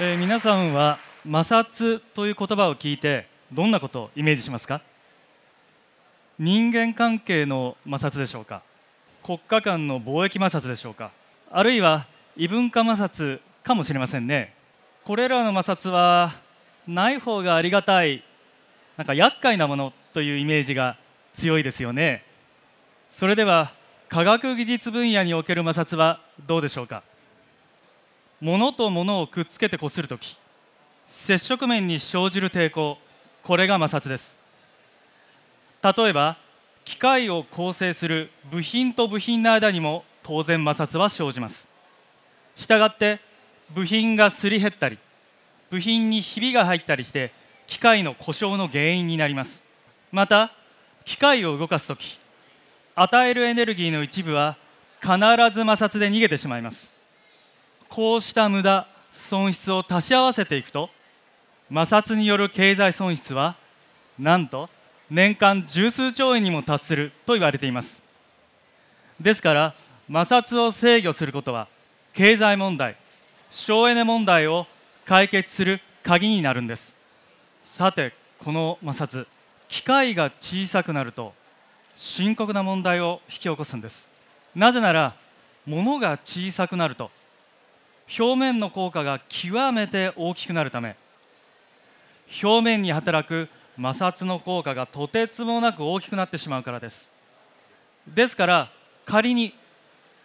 えー、皆さんは摩擦という言葉を聞いてどんなことをイメージしますか人間関係の摩擦でしょうか国家間の貿易摩擦でしょうかあるいは異文化摩擦かもしれませんねこれらの摩擦はない方がありがたいなんか厄介なものというイメージが強いですよねそれでは科学技術分野における摩擦はどうでしょうか物と物をくっつけてこするとき接触面に生じる抵抗これが摩擦です例えば機械を構成する部品と部品の間にも当然摩擦は生じますしたがって部品がすり減ったり部品にひびが入ったりして機械の故障の原因になりますまた機械を動かす時与えるエネルギーの一部は必ず摩擦で逃げてしまいますこうした無駄損失を足し合わせていくと摩擦による経済損失はなんと年間十数兆円にも達すると言われていますですから摩擦を制御することは経済問題省エネ問題を解決する鍵になるんですさてこの摩擦機械が小さくなると深刻な問題を引き起こすんですなぜなら物が小さくなると表面の効果が極めて大きくなるため表面に働く摩擦の効果がとてつもなく大きくなってしまうからですですから仮に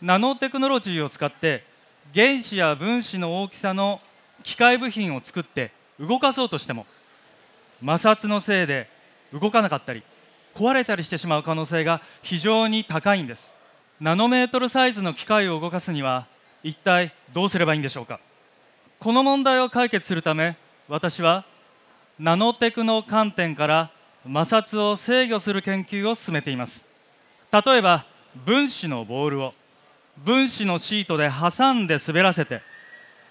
ナノテクノロジーを使って原子や分子の大きさの機械部品を作って動かそうとしても摩擦のせいで動かなかったり壊れたりしてしまう可能性が非常に高いんですナノメートルサイズの機械を動かすには一体どうすればいいんでしょうかこの問題を解決するため私はナノテクの観点から摩擦を制御する研究を進めています例えば分子のボールを分子のシートで挟んで滑らせて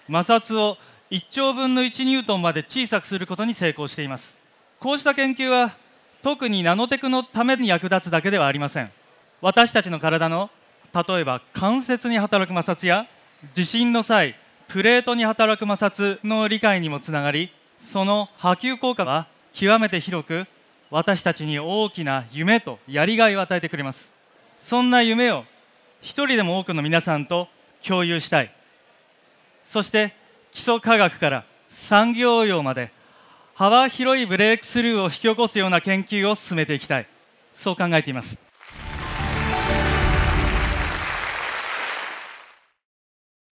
摩擦を1兆分の1ニュートンまで小さくすることに成功していますこうした研究は特にナノテクのために役立つだけではありません私たちの体の例えば関節に働く摩擦や地震の際プレートに働く摩擦の理解にもつながりその波及効果は極めて広く私たちに大きな夢とやりがいを与えてくれますそんな夢を一人でも多くの皆さんと共有したいそして基礎科学から産業用まで幅広いブレイクスルーを引き起こすような研究を進めていきたいそう考えています